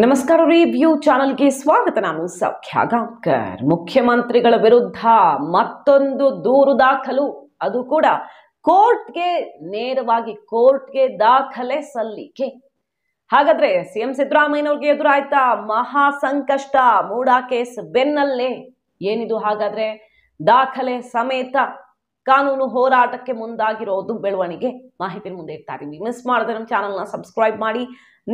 ನಮಸ್ಕಾರ ರಿವ್ಯೂ ಚಾನಲ್ಗೆ ಸ್ವಾಗತ ನಾನು ಸೌಖ್ಯ ಮುಖ್ಯಮಂತ್ರಿಗಳ ವಿರುದ್ಧ ಮತ್ತೊಂದು ದೂರು ದಾಖಲು ಅದು ಕೂಡ ಕೋರ್ಟ್ಗೆ ನೇರವಾಗಿ ಕೋರ್ಟ್ಗೆ ದಾಖಲೆ ಸಲ್ಲಿಕೆ ಹಾಗಾದ್ರೆ ಸಿಎಂ ಸಿದ್ದರಾಮಯ್ಯನವ್ರಿಗೆ ಎದುರಾಯ್ತಾ ಮಹಾ ಸಂಕಷ್ಟ ಮೂಡಾ ಕೇಸ್ ಬೆನ್ನಲ್ಲೇ ಏನಿದು ಹಾಗಾದ್ರೆ ದಾಖಲೆ ಸಮೇತ ಕಾನೂನು ಹೋರಾಟಕ್ಕೆ ಮುಂದಾಗಿರೋದು ಬೆಳವಣಿಗೆ ಮಾಹಿತಿ ಮುಂದೆ ಇಡ್ತಾ ಮಿಸ್ ಮಾಡಿದ್ರೆ ನಮ್ಮ ಚಾನಲ್ನ ಸಬ್ಸ್ಕ್ರೈಬ್ ಮಾಡಿ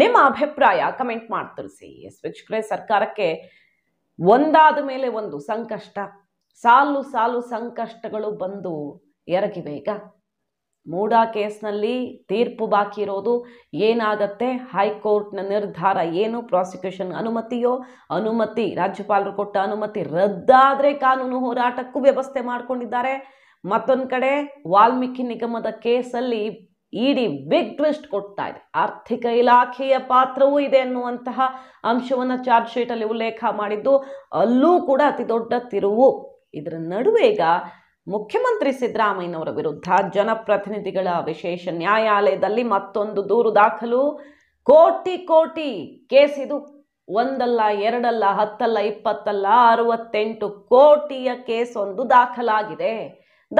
ನಿಮ್ಮ ಅಭಿಪ್ರಾಯ ಕಮೆಂಟ್ ಮಾಡಿ ತಿಳಿಸಿ ಎಸ್ ವೀಕ್ಷಕರೇ ಸರ್ಕಾರಕ್ಕೆ ಒಂದಾದ ಮೇಲೆ ಒಂದು ಸಂಕಷ್ಟ ಸಾಲು ಸಾಲು ಸಂಕಷ್ಟಗಳು ಬಂದು ಎರಗಿವೆ ಈಗ ಮೂಡ ಕೇಸ್ನಲ್ಲಿ ತೀರ್ಪು ಬಾಕಿ ಇರೋದು ಏನಾಗತ್ತೆ ಹೈಕೋರ್ಟ್ನ ನಿರ್ಧಾರ ಏನು ಪ್ರಾಸಿಕ್ಯೂಷನ್ ಅನುಮತಿಯೋ ಅನುಮತಿ ರಾಜ್ಯಪಾಲರು ಕೊಟ್ಟ ಅನುಮತಿ ರದ್ದಾದರೆ ಕಾನೂನು ಹೋರಾಟಕ್ಕೂ ವ್ಯವಸ್ಥೆ ಮಾಡಿಕೊಂಡಿದ್ದಾರೆ ಮತ್ತೊಂದು ಕಡೆ ವಾಲ್ಮೀಕಿ ನಿಗಮದ ಕೇಸಲ್ಲಿ ಇಡಿ ಬಿಗ್ ಟ್ವಿಸ್ಟ್ ಕೊಡ್ತಾ ಇದೆ ಆರ್ಥಿಕ ಇಲಾಖೆಯ ಪಾತ್ರವೂ ಇದೆ ಅನ್ನುವಂತಹ ಅಂಶವನ್ನು ಚಾರ್ಜ್ ಶೀಟಲ್ಲಿ ಉಲ್ಲೇಖ ಮಾಡಿದ್ದು ಅಲ್ಲೂ ಕೂಡ ಅತಿ ದೊಡ್ಡ ತಿರುವು ಇದರ ನಡುವೆಗ ಮುಖ್ಯಮಂತ್ರಿ ಸಿದ್ದರಾಮಯ್ಯನವರ ವಿರುದ್ಧ ಜನಪ್ರತಿನಿಧಿಗಳ ವಿಶೇಷ ನ್ಯಾಯಾಲಯದಲ್ಲಿ ಮತ್ತೊಂದು ದೂರು ದಾಖಲು ಕೋಟಿ ಕೋಟಿ ಕೇಸಿದು ಒಂದಲ್ಲ ಎರಡಲ್ಲ ಹತ್ತಲ್ಲ ಇಪ್ಪತ್ತಲ್ಲ ಅರವತ್ತೆಂಟು ಕೋಟಿಯ ಕೇಸೊಂದು ದಾಖಲಾಗಿದೆ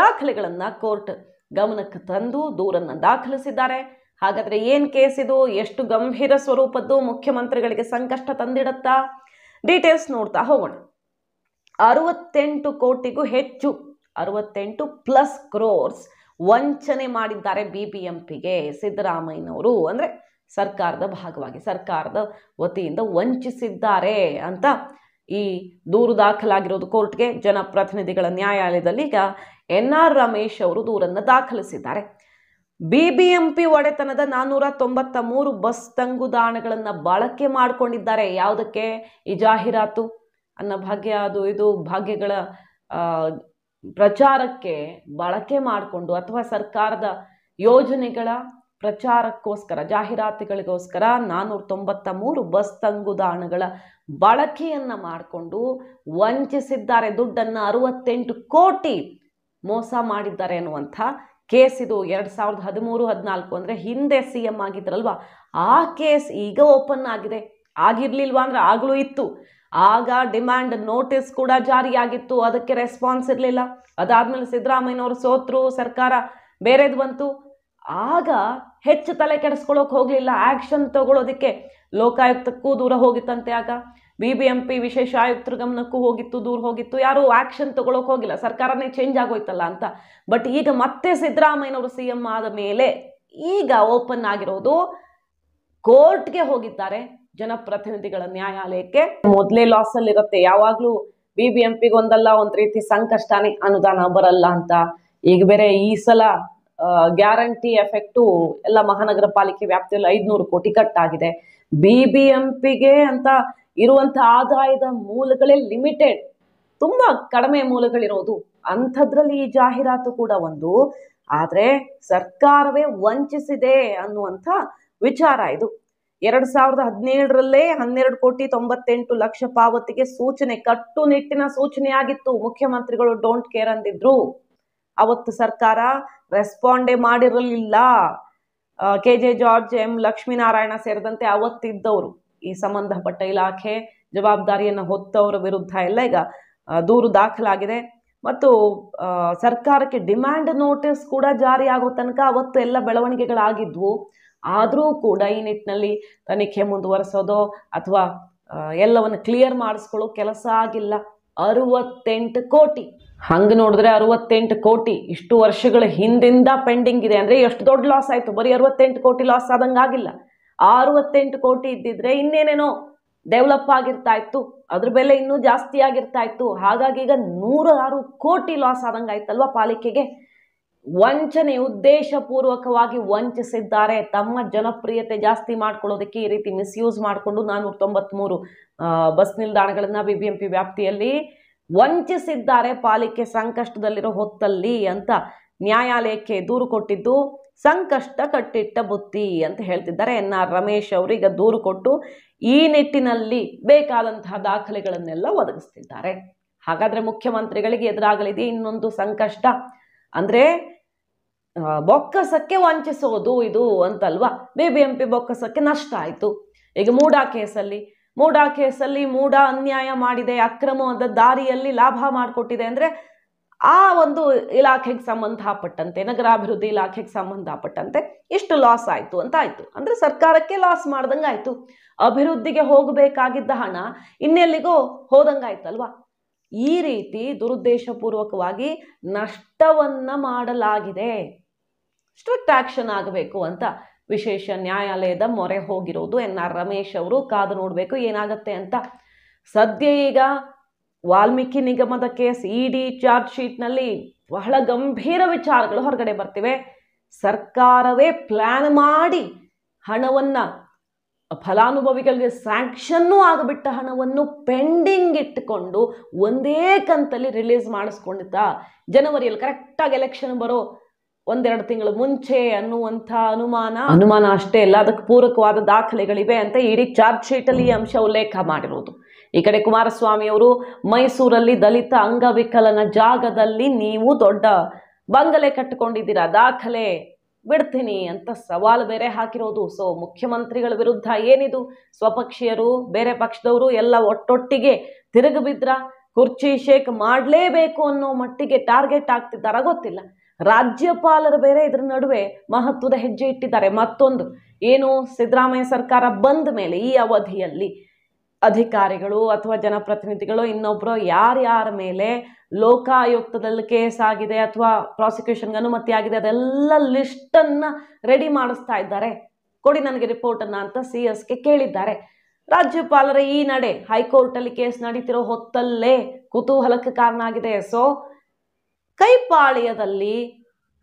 ದಾಖಲೆಗಳನ್ನು ಕೋರ್ಟ್ ಗಮನಕ್ಕೆ ತಂದು ದೂರನ್ನು ದಾಖಲಿಸಿದ್ದಾರೆ ಹಾಗಾದರೆ ಏನು ಇದು ಎಷ್ಟು ಗಂಭೀರ ಸ್ವರೂಪದ್ದು ಮುಖ್ಯಮಂತ್ರಿಗಳಿಗೆ ಸಂಕಷ್ಟ ತಂದಿಡತ್ತಾ ಡೀಟೇಲ್ಸ್ ನೋಡ್ತಾ ಹೋಗೋಣ ಅರವತ್ತೆಂಟು ಕೋಟಿಗೂ ಹೆಚ್ಚು ಅರವತ್ತೆಂಟು ಪ್ಲಸ್ ಕ್ರೋರ್ಸ್ ವಂಚನೆ ಮಾಡಿದ್ದಾರೆ ಬಿ ಬಿ ಎಂ ಪಿಗೆ ಸಿದ್ದರಾಮಯ್ಯನವರು ಅಂದರೆ ಸರ್ಕಾರದ ಭಾಗವಾಗಿ ಸರ್ಕಾರದ ವತಿಯಿಂದ ವಂಚಿಸಿದ್ದಾರೆ ಅಂತ ಈ ದೂರು ದಾಖಲಾಗಿರೋದು ಕೋರ್ಟ್ಗೆ ಜನಪ್ರತಿನಿಧಿಗಳ ನ್ಯಾಯಾಲಯದಲ್ಲಿ ಈಗ ಎನ್ ಆರ್ ರಮೇಶ್ ಅವರು ದೂರನ್ನು ದಾಖಲಿಸಿದ್ದಾರೆ ಬಿಬಿಎಂಪಿ ಒಡೆತನದ ನಾನ್ನೂರ ತೊಂಬತ್ತ ಮೂರು ಬಸ್ ತಂಗುದಾಣಗಳನ್ನು ಬಳಕೆ ಮಾಡಿಕೊಂಡಿದ್ದಾರೆ ಯಾವುದಕ್ಕೆ ಈ ಜಾಹೀರಾತು ಅನ್ನ ಭಾಗ್ಯ ಅದು ಇದು ಭಾಗ್ಯಗಳ ಪ್ರಚಾರಕ್ಕೆ ಬಳಕೆ ಮಾಡಿಕೊಂಡು ಅಥವಾ ಸರ್ಕಾರದ ಯೋಜನೆಗಳ ಪ್ರಚಾರಕ್ಕೋಸ್ಕರ ಜಾಹೀರಾತುಗಳಿಗೋಸ್ಕರ ನಾನ್ನೂರ ತೊಂಬತ್ತ ಮೂರು ಬಸ್ ತಂಗುದಾಣಗಳ ಬಳಕೆಯನ್ನು ಮಾಡಿಕೊಂಡು ವಂಚಿಸಿದ್ದಾರೆ ದುಡ್ಡನ್ನು ಅರುವತ್ತೆಂಟು ಕೋಟಿ ಮೋಸ ಮಾಡಿದ್ದಾರೆ ಅನ್ನುವಂಥ ಕೇಸ್ ಇದು ಎರಡು ಸಾವಿರದ ಹದಿಮೂರು ಹದಿನಾಲ್ಕು ಅಂದರೆ ಹಿಂದೆ ಸಿ ಎಮ್ ಆಗಿದ್ರಲ್ವ ಆ ಕೇಸ್ ಈಗ ಓಪನ್ ಆಗಿದೆ ಆಗಿರಲಿಲ್ವಾ ಅಂದರೆ ಆಗಲೂ ಇತ್ತು ಆಗ ಡಿಮ್ಯಾಂಡ್ ನೋಟಿಸ್ ಕೂಡ ಜಾರಿಯಾಗಿತ್ತು ಅದಕ್ಕೆ ರೆಸ್ಪಾನ್ಸ್ ಇರಲಿಲ್ಲ ಅದಾದಮೇಲೆ ಸಿದ್ದರಾಮಯ್ಯನವರು ಸೋತರು ಸರ್ಕಾರ ಬೇರೆದು ಬಂತು ಆಗ ಹೆಚ್ಚು ತಲೆ ಕೆಡಿಸ್ಕೊಳ್ಳೋಕೆ ಹೋಗಲಿಲ್ಲ ಆ್ಯಕ್ಷನ್ ತಗೊಳ್ಳೋದಕ್ಕೆ ಲೋಕಾಯುಕ್ತಕ್ಕೂ ದೂರ ಹೋಗಿತ್ತಂತೆ ಆಗ ಬಿ ಬಿ ಎಂ ಪಿ ವಿಶೇಷ ಆಯುಕ್ತರ ಗಮನಕ್ಕೂ ಹೋಗಿತ್ತು ದೂರ ಹೋಗಿತ್ತು ಯಾರು ಆಕ್ಷನ್ ತಗೊಳಕ್ ಹೋಗಿಲ್ಲ ಸರ್ಕಾರನೇ ಚೇಂಜ್ ಆಗೋಯ್ತಲ್ಲ ಅಂತ ಬಟ್ ಈಗ ಮತ್ತೆ ಸಿದ್ದರಾಮಯ್ಯನವರು ಸಿ ಎಂ ಆದ ಮೇಲೆ ಈಗ ಓಪನ್ ಆಗಿರೋದು ಕೋರ್ಟ್ಗೆ ಹೋಗಿದ್ದಾರೆ ಜನಪ್ರತಿನಿಧಿಗಳ ನ್ಯಾಯಾಲಯಕ್ಕೆ ಮೊದಲೇ ಇರುತ್ತೆ ಯಾವಾಗ್ಲೂ ಬಿ ಬಿ ಎಂ ಪಿಗೊಂದಲ್ಲ ಒಂದ್ ರೀತಿ ಸಂಕಷ್ಟಾನೇ ಅನುದಾನ ಬರಲ್ಲ ಅಂತ ಈಗ ಬೇರೆ ಈ ಸಲ ಗ್ಯಾರಂಟಿ ಎಫೆಕ್ಟು ಎಲ್ಲ ಮಹಾನಗರ ಪಾಲಿಕೆ ವ್ಯಾಪ್ತಿಯಲ್ಲಿ ಐದ್ನೂರು ಕೋಟಿ ಆಗಿದೆ ಬಿ ಬಿ ಎಂ ಪಿಗೆ ಅಂತ ಇರುವಂತಹ ಆದಾಯದ ಮೂಲಗಳೇ ಲಿಮಿಟೆಡ್ ತುಂಬಾ ಕಡಿಮೆ ಮೂಲಗಳಿರೋದು ಅಂಥದ್ರಲ್ಲಿ ಈ ಜಾಹೀರಾತು ಕೂಡ ಒಂದು ಆದರೆ ಸರ್ಕಾರವೇ ವಂಚಿಸಿದೆ ಅನ್ನುವಂಥ ವಿಚಾರ ಇದು ಎರಡು ಸಾವಿರದ ಹದಿನೇಳರಲ್ಲೇ ಹನ್ನೆರಡು ಕೋಟಿ ತೊಂಬತ್ತೆಂಟು ಲಕ್ಷ ಪಾವತಿಗೆ ಸೂಚನೆ ಕಟ್ಟುನಿಟ್ಟಿನ ಸೂಚನೆ ಆಗಿತ್ತು ಮುಖ್ಯಮಂತ್ರಿಗಳು ಡೋಂಟ್ ಕೇರ್ ಅಂದಿದ್ರು ಅವತ್ತು ಸರ್ಕಾರ ರೆಸ್ಪಾಂಡೇ ಮಾಡಿರಲಿಲ್ಲ K J George M Lakshminarayana ಸೇರಿದಂತೆ ಅವತ್ತಿದ್ದವರು ಈ ಸಂಬಂಧಪಟ್ಟ ಇಲಾಖೆ ಜವಾಬ್ದಾರಿಯನ್ನು ಹೊತ್ತವರ ವಿರುದ್ಧ ಎಲ್ಲ ಈಗ ದೂರು ದಾಖಲಾಗಿದೆ ಮತ್ತು ಸರ್ಕಾರಕ್ಕೆ ಡಿಮ್ಯಾಂಡ್ ನೋಟಿಸ್ ಕೂಡ ಜಾರಿಯಾಗೋ ತನಕ ಅವತ್ತು ಎಲ್ಲ ಬೆಳವಣಿಗೆಗಳಾಗಿದ್ವು ಆದರೂ ಕೂಡ ಈ ನಿಟ್ಟಿನಲ್ಲಿ ತನಿಖೆ ಮುಂದುವರೆಸೋದು ಅಥವಾ ಎಲ್ಲವನ್ನು ಕ್ಲಿಯರ್ ಮಾಡಿಸ್ಕೊಳ್ಳೋ ಕೆಲಸ ಆಗಿಲ್ಲ ಅರುವತ್ತೆಂಟು ಕೋಟಿ ಹಂಗೆ ನೋಡಿದ್ರೆ ಅರುವತ್ತೆಂಟು ಕೋಟಿ ಇಷ್ಟು ವರ್ಷಗಳ ಹಿಂದಿಂದ ಪೆಂಡಿಂಗ್ ಇದೆ ಅಂದರೆ ಎಷ್ಟು ದೊಡ್ಡ ಲಾಸ್ ಆಯಿತು ಬರೀ ಅರುವತ್ತೆಂಟು ಕೋಟಿ ಲಾಸ್ ಆದಂಗೆ ಆಗಿಲ್ಲ ಅರವತ್ತೆಂಟು ಕೋಟಿ ಇದ್ದಿದ್ರೆ ಇನ್ನೇನೇನೋ ಡೆವಲಪ್ ಆಗಿರ್ತಾ ಇತ್ತು ಅದ್ರ ಬೆಲೆ ಇನ್ನೂ ಜಾಸ್ತಿ ಆಗಿರ್ತಾ ಇತ್ತು ಹಾಗಾಗಿ ಈಗ ನೂರಾರು ಕೋಟಿ ಲಾಸ್ ಆಯ್ತಲ್ವಾ ಪಾಲಿಕೆಗೆ ವಂಚನೆ ಉದ್ದೇಶಪೂರ್ವಕವಾಗಿ ವಂಚಿಸಿದ್ದಾರೆ ತಮ್ಮ ಜನಪ್ರಿಯತೆ ಜಾಸ್ತಿ ಮಾಡ್ಕೊಳ್ಳೋದಕ್ಕೆ ಈ ರೀತಿ ಮಿಸ್ಯೂಸ್ ಮಾಡಿಕೊಂಡು ನಾನ್ನೂರ ತೊಂಬತ್ತ್ಮೂರು ಬಸ್ ನಿಲ್ದಾಣಗಳನ್ನು ಬಿ ಬಿ ಎಂ ಪಿ ವ್ಯಾಪ್ತಿಯಲ್ಲಿ ವಂಚಿಸಿದ್ದಾರೆ ಪಾಲಿಕೆ ಸಂಕಷ್ಟದಲ್ಲಿರೋ ಹೊತ್ತಲ್ಲಿ ಅಂತ ನ್ಯಾಯಾಲಯಕ್ಕೆ ದೂರು ಕೊಟ್ಟಿದ್ದು ಸಂಕಷ್ಟ ಕಟ್ಟಿಟ್ಟ ಬುತ್ತಿ ಅಂತ ಹೇಳ್ತಿದ್ದಾರೆ ಎನ್ ಆರ್ ರಮೇಶ್ ಅವರೀಗ ದೂರು ಕೊಟ್ಟು ಈ ನಿಟ್ಟಿನಲ್ಲಿ ಬೇಕಾದಂತಹ ದಾಖಲೆಗಳನ್ನೆಲ್ಲ ಒದಗಿಸ್ತಿದ್ದಾರೆ ಹಾಗಾದ್ರೆ ಮುಖ್ಯಮಂತ್ರಿಗಳಿಗೆ ಎದುರಾಗಲಿದೆ ಇನ್ನೊಂದು ಸಂಕಷ್ಟ ಅಂದ್ರೆ ಬೊಕ್ಕಸಕ್ಕೆ ವಂಚಿಸೋದು ಇದು ಅಂತಲ್ವಾ ಬಿಬಿಎಂಪಿ ಬೊಕ್ಕಸಕ್ಕೆ ನಷ್ಟ ಆಯ್ತು ಈಗ ಮೂಡಾ ಕೇಸಲ್ಲಿ ಮೂಡಾ ಕೇಸಲ್ಲಿ ಮೂಡಾ ಅನ್ಯಾಯ ಮಾಡಿದೆ ಅಕ್ರಮವಾದ ದಾರಿಯಲ್ಲಿ ಲಾಭ ಮಾಡಿಕೊಟ್ಟಿದೆ ಅಂದ್ರೆ ಆ ಒಂದು ಇಲಾಖೆಗೆ ಸಂಬಂಧಪಟ್ಟಂತೆ ನಗರಾಭಿವೃದ್ಧಿ ಇಲಾಖೆಗೆ ಸಂಬಂಧಪಟ್ಟಂತೆ ಇಷ್ಟು ಲಾಸ್ ಆಯಿತು ಅಂತ ಆಯಿತು ಅಂದರೆ ಸರ್ಕಾರಕ್ಕೆ ಲಾಸ್ ಮಾಡ್ದಂಗೆ ಆಯಿತು ಅಭಿವೃದ್ಧಿಗೆ ಹೋಗಬೇಕಾಗಿದ್ದ ಹಣ ಇನ್ನೆಲ್ಲಿಗೋ ಹೋದಂಗಾಯ್ತಲ್ವಾ ಈ ರೀತಿ ದುರುದ್ದೇಶಪೂರ್ವಕವಾಗಿ ನಷ್ಟವನ್ನು ಮಾಡಲಾಗಿದೆ ಸ್ಟ್ರಿಕ್ಟ್ ಆಕ್ಷನ್ ಆಗಬೇಕು ಅಂತ ವಿಶೇಷ ನ್ಯಾಯಾಲಯದ ಮೊರೆ ಹೋಗಿರೋದು ಎನ್ ಆರ್ ರಮೇಶ್ ಅವರು ಕಾದು ನೋಡಬೇಕು ಏನಾಗುತ್ತೆ ಅಂತ ಸದ್ಯ ಈಗ ವಾಲ್ಮೀಕಿ ನಿಗಮದ ಕೇಸ್ ಇಡಿ e ಚಾರ್ಜ್ ಶೀಟ್ನಲ್ಲಿ ಬಹಳ ಗಂಭೀರ ವಿಚಾರಗಳು ಹೊರಗಡೆ ಬರ್ತಿವೆ ಸರ್ಕಾರವೇ ಪ್ಲ್ಯಾನ್ ಮಾಡಿ ಹಣವನ್ನು ಫಲಾನುಭವಿಗಳಿಗೆ ಸ್ಯಾಂಕ್ಷನ್ನೂ ಆಗಿಬಿಟ್ಟ ಹಣವನ್ನು ಪೆಂಡಿಂಗ್ ಇಟ್ಟುಕೊಂಡು ಒಂದೇ ಕಂತಲ್ಲಿ ರಿಲೀಸ್ ಮಾಡಿಸ್ಕೊಂಡಿದ್ದ ಜನವರಿಯಲ್ಲಿ ಕರೆಕ್ಟಾಗಿ ಎಲೆಕ್ಷನ್ ಬರೋ ಒಂದೆರಡು ತಿಂಗಳು ಮುಂಚೆ ಅನ್ನುವಂಥ ಅನುಮಾನ ಅನುಮಾನ ಅಷ್ಟೇ ಇಲ್ಲ ಅದಕ್ಕೆ ಪೂರಕವಾದ ದಾಖಲೆಗಳಿವೆ ಅಂತ ಇಡೀ e ಚಾರ್ಜ್ ಶೀಟಲ್ಲಿ ಈ ಅಂಶ ಉಲ್ಲೇಖ ಮಾಡಿರೋದು ಈ ಕಡೆ ಕುಮಾರಸ್ವಾಮಿಯವರು ಮೈಸೂರಲ್ಲಿ ದಲಿತ ಅಂಗವಿಕಲನ ಜಾಗದಲ್ಲಿ ನೀವು ದೊಡ್ಡ ಬಂಗಲೆ ಕಟ್ಟಿಕೊಂಡಿದ್ದೀರಾ ದಾಖಲೆ ಬಿಡ್ತೀನಿ ಅಂತ ಸವಾಲು ಬೇರೆ ಹಾಕಿರೋದು ಸೊ ಮುಖ್ಯಮಂತ್ರಿಗಳ ವಿರುದ್ಧ ಏನಿದು ಸ್ವಪಕ್ಷೀಯರು ಬೇರೆ ಪಕ್ಷದವರು ಎಲ್ಲ ಒಟ್ಟೊಟ್ಟಿಗೆ ತಿರುಗಿಬಿದ್ರ ಕುರ್ಚಿ ಶೇಕ್ ಮಾಡಲೇಬೇಕು ಅನ್ನೋ ಮಟ್ಟಿಗೆ ಟಾರ್ಗೆಟ್ ಆಗ್ತಿದ್ದಾರಾ ಗೊತ್ತಿಲ್ಲ ರಾಜ್ಯಪಾಲರು ಬೇರೆ ಇದರ ನಡುವೆ ಮಹತ್ವದ ಹೆಜ್ಜೆ ಇಟ್ಟಿದ್ದಾರೆ ಮತ್ತೊಂದು ಏನು ಸಿದ್ದರಾಮಯ್ಯ ಸರ್ಕಾರ ಬಂದ ಮೇಲೆ ಈ ಅವಧಿಯಲ್ಲಿ ಅಧಿಕಾರಿಗಳು ಅಥವಾ ಜನಪ್ರತಿನಿಧಿಗಳು ಇನ್ನೊಬ್ಬರು ಯಾರ್ಯಾರ ಮೇಲೆ ಲೋಕಾಯುಕ್ತದಲ್ಲಿ ಕೇಸ್ ಆಗಿದೆ ಅಥವಾ ಪ್ರಾಸಿಕ್ಯೂಷನ್ಗೆ ಅನುಮತಿ ಆಗಿದೆ ಅದೆಲ್ಲ ಲಿಸ್ಟನ್ನು ರೆಡಿ ಮಾಡಿಸ್ತಾ ಇದ್ದಾರೆ ಕೊಡಿ ನನಗೆ ರಿಪೋರ್ಟನ್ನು ಅಂತ ಸಿ ಎಸ್ಗೆ ಕೇಳಿದ್ದಾರೆ ರಾಜ್ಯಪಾಲರ ಈ ನಡೆ ಹೈಕೋರ್ಟಲ್ಲಿ ಕೇಸ್ ನಡೀತಿರೋ ಹೊತ್ತಲ್ಲೇ ಕುತೂಹಲಕ್ಕೆ ಕಾರಣ ಆಗಿದೆ ಸೊ ಕೈಪಾಳ್ಯದಲ್ಲಿ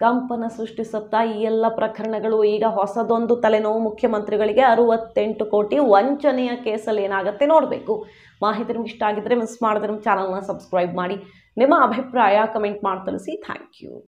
ಕಂಪನ ಸೃಷ್ಟಿಸುತ್ತಾ ಈ ಎಲ್ಲ ಪ್ರಕರಣಗಳು ಈಗ ಹೊಸದೊಂದು ತಲೆನೋವು ಮುಖ್ಯಮಂತ್ರಿಗಳಿಗೆ ಅರುವತ್ತೆಂಟು ಕೋಟಿ ವಂಚನೆಯ ಕೇಸಲ್ಲಿ ಏನಾಗುತ್ತೆ ನೋಡಬೇಕು ಮಾಹಿತಿ ನಿಮ್ಗೆ ಇಷ್ಟ ಆಗಿದ್ದರೆ ಮಿಸ್ ಮಾಡಿದ್ರೆ ನಿಮ್ಮ ಚಾನಲ್ನ ಸಬ್ಸ್ಕ್ರೈಬ್ ಮಾಡಿ ನಿಮ್ಮ ಅಭಿಪ್ರಾಯ ಕಮೆಂಟ್ ಮಾಡಿ ತಿಳಿಸಿ ಥ್ಯಾಂಕ್ ಯು